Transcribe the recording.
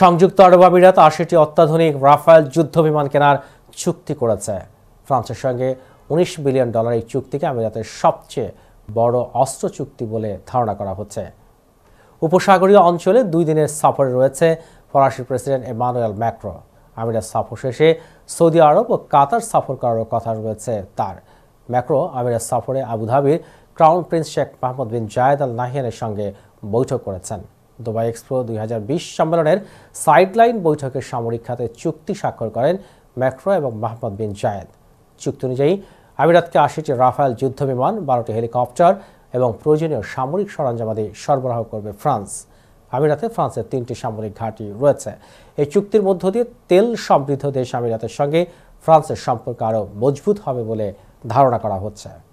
সংযুক্ত আরব আমিরাত আশিটি অত্যাধুনিক রাফায়েল যুদ্ধ বিমান কেনার চুক্তি করেছে ফ্রান্সের সঙ্গে উনিশ বিলিয়ন ডলার এই চুক্তিকে আমিরাতের সবচেয়ে বড় অস্ত্র চুক্তি বলে ধারণা করা হচ্ছে উপসাগরীয় অঞ্চলে দুই দিনের সফরে রয়েছে ফরাসি প্রেসিডেন্ট এমানুয়েল ম্যাক্রো আমিরাত সফর শেষে সৌদি আরব ও কাতার সফর করারও কথা রয়েছে তার ম্যাক্রো আমিরাত সফরে আবুধাবির crown prince Sheikh Mahmud bin Zayed Al নাহিয়ানের সঙ্গে বৈঠক করেছেন দুবাই এক্সপো দুই সম্মেলনের সাইডলাইন বৈঠকের সামরিক খাতে চুক্তি স্বাক্ষর করেন ম্যাক্রো এবং মাহমদ বিন জায়েদ চুক্তি অনুযায়ী আমিরাতকে আশিটি রাফায়েল যুদ্ধ বিমান বারোটি হেলিকপ্টার এবং প্রয়োজনীয় সামরিক সরঞ্জামাদি সরবরাহ করবে ফ্রান্স আমিরাতে ফ্রান্সের তিনটি সামরিক ঘাঁটি রয়েছে এই চুক্তির মধ্য দিয়ে তেল সমৃদ্ধ দেশ আমিরাতের সঙ্গে ফ্রান্সের সম্পর্ক আরও মজবুত হবে বলে ধারণা করা হচ্ছে